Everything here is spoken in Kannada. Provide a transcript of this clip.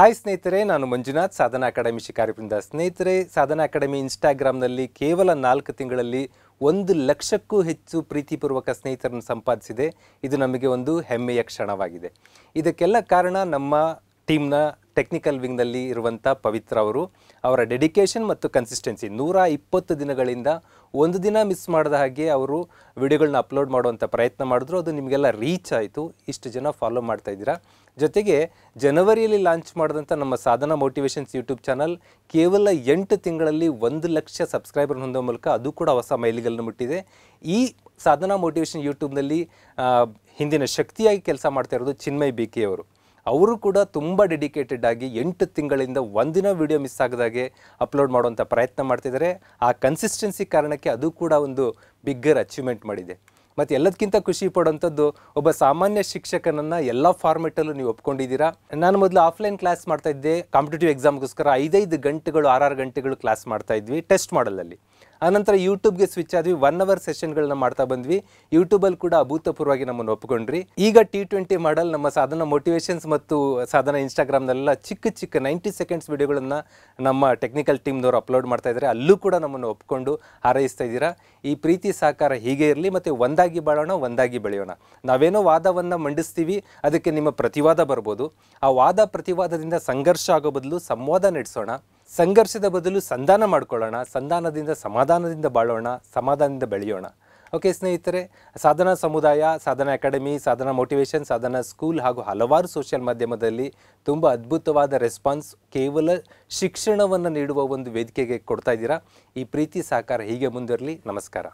ಹಾಯ್ ಸ್ನೇಹಿತರೆ ನಾನು ಮಂಜುನಾಥ್ ಸಾಧನಾ ಅಕಾಡೆಮಿ ಶಿಕಾರಿಪಿಂದ ಸ್ನೇಹಿತರೆ ಸಾಧನಾ ಅಕಾಡೆಮಿ ಇನ್ಸ್ಟಾಗ್ರಾಮ್ನಲ್ಲಿ ಕೇವಲ ನಾಲ್ಕು ತಿಂಗಳಲ್ಲಿ ಒಂದು ಲಕ್ಷಕ್ಕೂ ಹೆಚ್ಚು ಪ್ರೀತಿಪೂರ್ವಕ ಸ್ನೇಹಿತರನ್ನು ಸಂಪಾದಿಸಿದೆ ಇದು ನಮಗೆ ಒಂದು ಹೆಮ್ಮೆಯ ಕ್ಷಣವಾಗಿದೆ ಇದಕ್ಕೆಲ್ಲ ಕಾರಣ ನಮ್ಮ ಟೀಮ್ನ ಟೆಕ್ನಿಕಲ್ ವಿಂಗ್ನಲ್ಲಿ ಇರುವಂಥ ಪವಿತ್ರ ಅವರು ಅವರ ಡೆಡಿಕೇಶನ್ ಮತ್ತು ಕನ್ಸಿಸ್ಟೆನ್ಸಿ ನೂರ ಇಪ್ಪತ್ತು ದಿನಗಳಿಂದ ಒಂದು ದಿನ ಮಿಸ್ ಮಾಡಿದ ಹಾಗೆ ಅವರು ವಿಡಿಯೋಗಳನ್ನ ಅಪ್ಲೋಡ್ ಮಾಡುವಂಥ ಪ್ರಯತ್ನ ಮಾಡಿದ್ರು ಅದು ನಿಮಗೆಲ್ಲ ರೀಚ್ ಆಯಿತು ಇಷ್ಟು ಜನ ಫಾಲೋ ಮಾಡ್ತಾ ಇದ್ದೀರಾ ಜೊತೆಗೆ ಜನವರಿಯಲ್ಲಿ ಲಾಂಚ್ ಮಾಡಿದಂಥ ನಮ್ಮ ಸಾಧನ ಮೋಟಿವೇಶನ್ಸ್ ಯೂಟ್ಯೂಬ್ ಚಾನಲ್ ಕೇವಲ ಎಂಟು ತಿಂಗಳಲ್ಲಿ ಒಂದು ಲಕ್ಷ ಸಬ್ಸ್ಕ್ರೈಬರ್ ಹೊಂದೋ ಮೂಲಕ ಅದು ಕೂಡ ಹೊಸ ಮೈಲಿಗಲ್ಲನ್ನು ಮುಟ್ಟಿದೆ ಈ ಸಾಧನಾ ಮೋಟಿವೇಶನ್ ಯೂಟ್ಯೂಬ್ನಲ್ಲಿ ಹಿಂದಿನ ಶಕ್ತಿಯಾಗಿ ಕೆಲಸ ಮಾಡ್ತಾ ಇರೋದು ಚಿನ್ಮಯ್ ಬಿ ಅವರು ಅವರು ಕೂಡ ತುಂಬ ಡೆಡಿಕೇಟೆಡ್ ಆಗಿ ಎಂಟು ತಿಂಗಳಿಂದ ಒಂದಿನ ವಿಡಿಯೋ ಮಿಸ್ ಆಗದಾಗೆ ಅಪ್ಲೋಡ್ ಮಾಡುವಂಥ ಪ್ರಯತ್ನ ಮಾಡ್ತಿದ್ದಾರೆ ಆ ಕನ್ಸಿಸ್ಟೆನ್ಸಿ ಕಾರಣಕ್ಕೆ ಅದು ಕೂಡ ಒಂದು ಬಿಗ್ಗರ್ ಅಚೀವ್ಮೆಂಟ್ ಮಾಡಿದೆ ಮತ್ತು ಎಲ್ಲದಕ್ಕಿಂತ ಖುಷಿ ಪಡೋಂಥದ್ದು ಒಬ್ಬ ಸಾಮಾನ್ಯ ಶಿಕ್ಷಕನನ್ನು ಎಲ್ಲ ಫಾರ್ಮೆಟಲ್ಲೂ ನೀವು ಒಪ್ಕೊಂಡಿದ್ದೀರಾ ನಾನು ಮೊದಲು ಆಫ್ಲೈನ್ ಕ್ಲಾಸ್ ಮಾಡ್ತಾ ಇದ್ದೆ ಕಾಂಪಿಟೇಟಿವ್ ಎಕ್ಸಾಮ್ಗೋಸ್ಕರ ಐದೈದು ಗಂಟೆಗಳು ಆರಾರು ಗಂಟೆಗಳು ಕ್ಲಾಸ್ ಮಾಡ್ತಾ ಇದ್ವಿ ಟೆಸ್ಟ್ ಮಾಡಲಲ್ಲಿ ಆನಂತರ ಯೂಟ್ಯೂಬ್ಗೆ ಸ್ವಿಚ್ ಆದ್ವಿ ಒನ್ ಅವರ್ ಸೆಷನ್ಗಳನ್ನ ಮಾಡ್ತಾ ಬಂದ್ವಿ ಯೂಟ್ಯೂಬಲ್ಲಿ ಕೂಡ ಅಭೂತಪೂರ್ವವಾಗಿ ನಮ್ಮನ್ನು ಒಪ್ಕೊಂಡ್ರಿ ಈಗ ಟಿ ಟ್ವೆಂಟಿ ಮಾಡಲ್ ನಮ್ಮ ಸಾಧನ ಮೋಟಿವೇಶನ್ಸ್ ಮತ್ತು ಸಾಧನ ಇನ್ಸ್ಟಾಗ್ರಾಮ್ನೆಲ್ಲ ಚಿಕ್ಕ ಚಿಕ್ಕ ನೈಂಟಿ ಸೆಕೆಂಡ್ಸ್ ವಿಡಿಯೋಗಳನ್ನು ನಮ್ಮ ಟೆಕ್ನಿಕಲ್ ಟೀಮ್ನವ್ರು ಅಪ್ಲೋಡ್ ಮಾಡ್ತಾ ಇದ್ದಾರೆ ಅಲ್ಲೂ ಕೂಡ ನಮ್ಮನ್ನು ಒಪ್ಕೊಂಡು ಹಾರೈಸ್ತಾ ಇದ್ದೀರಾ ಈ ಪ್ರೀತಿ ಸಹಕಾರ ಹೀಗೆ ಇರಲಿ ಮತ್ತು ಒಂದಾಗಿ ಬಾಳೋಣ ಒಂದಾಗಿ ಬೆಳೆಯೋಣ ನಾವೇನೋ ವಾದವನ್ನು ಮಂಡಿಸ್ತೀವಿ ಅದಕ್ಕೆ ನಿಮ್ಮ ಪ್ರತಿವಾದ ಬರ್ಬೋದು ಆ ವಾದ ಪ್ರತಿವಾದದಿಂದ ಸಂಘರ್ಷ ಆಗೋ ಬದಲು ಸಂವಾದ ನಡೆಸೋಣ ಸಂಘರ್ಷದ ಬದಲು ಸಂಧಾನ ಮಾಡ್ಕೊಳ್ಳೋಣ ಸಂಧಾನದಿಂದ ಸಮಾಧಾನದಿಂದ ಬಾಳೋಣ ಸಮಾಧಾನದಿಂದ ಬೆಳೆಯೋಣ ಓಕೆ ಸ್ನೇಹಿತರೆ ಸಾಧನ ಸಮುದಾಯ ಸಾಧನ ಅಕಾಡೆಮಿ ಸಾಧನ ಮೋಟಿವೇಶನ್ ಸಾಧನ ಸ್ಕೂಲ್ ಹಾಗೂ ಹಲವಾರು ಸೋಷಿಯಲ್ ಮಾಧ್ಯಮದಲ್ಲಿ ತುಂಬ ಅದ್ಭುತವಾದ ರೆಸ್ಪಾನ್ಸ್ ಕೇವಲ ಶಿಕ್ಷಣವನ್ನು ನೀಡುವ ಒಂದು ವೇದಿಕೆಗೆ ಕೊಡ್ತಾ ಇದ್ದೀರಾ ಈ ಪ್ರೀತಿ ಸಹಕಾರ ಹೀಗೆ ಮುಂದಿರಲಿ ನಮಸ್ಕಾರ